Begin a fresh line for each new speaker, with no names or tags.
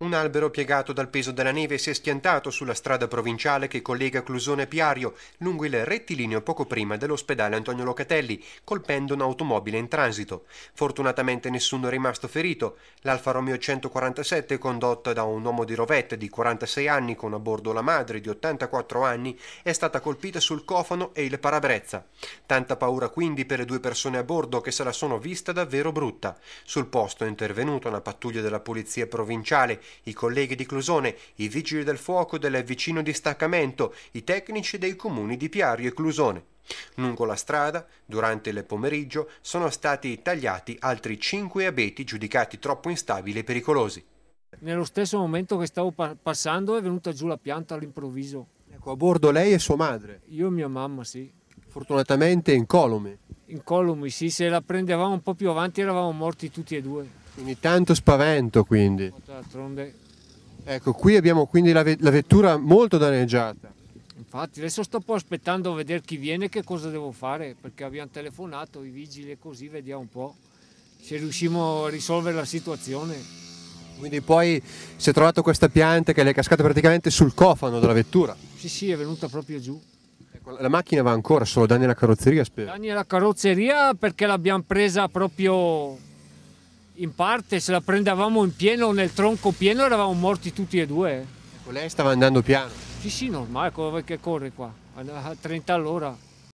Un albero piegato dal peso della neve si è schiantato sulla strada provinciale che collega Clusone Piario, lungo il rettilineo poco prima dell'ospedale Antonio Locatelli, colpendo un'automobile in transito. Fortunatamente nessuno è rimasto ferito. L'Alfa Romeo 147, condotta da un uomo di rovette di 46 anni con a bordo la madre di 84 anni, è stata colpita sul cofano e il parabrezza. Tanta paura quindi per le due persone a bordo che se la sono vista davvero brutta. Sul posto è intervenuta una pattuglia della polizia provinciale i colleghi di Clusone, i vigili del fuoco del vicino distaccamento, i tecnici dei comuni di Piario e Clusone. Lungo la strada, durante il pomeriggio, sono stati tagliati altri cinque abeti giudicati troppo instabili e pericolosi.
Nello stesso momento che stavo passando è venuta giù la pianta all'improvviso. Ecco, a
bordo lei e sua madre?
Io e mia mamma, sì.
Fortunatamente in
Incolumi, sì, se la prendevamo un po' più avanti eravamo morti tutti e due.
Quindi tanto spavento quindi. Ecco, qui abbiamo quindi la, la vettura molto danneggiata.
Infatti, adesso sto un po' aspettando a vedere chi viene che cosa devo fare, perché abbiamo telefonato i vigili e così vediamo un po' se riusciamo a risolvere la situazione. Quindi poi
si è trovato questa pianta che le è cascata praticamente sul cofano della vettura.
Sì, sì, è venuta proprio giù.
Ecco, la macchina va ancora, solo danni alla carrozzeria spero.
Danni alla carrozzeria perché l'abbiamo presa proprio in parte se la prendevamo in pieno nel tronco pieno eravamo morti tutti e due.
Ecco, lei stava andando piano?
Sì, sì, normale, come che corre qua, a 30 all'ora.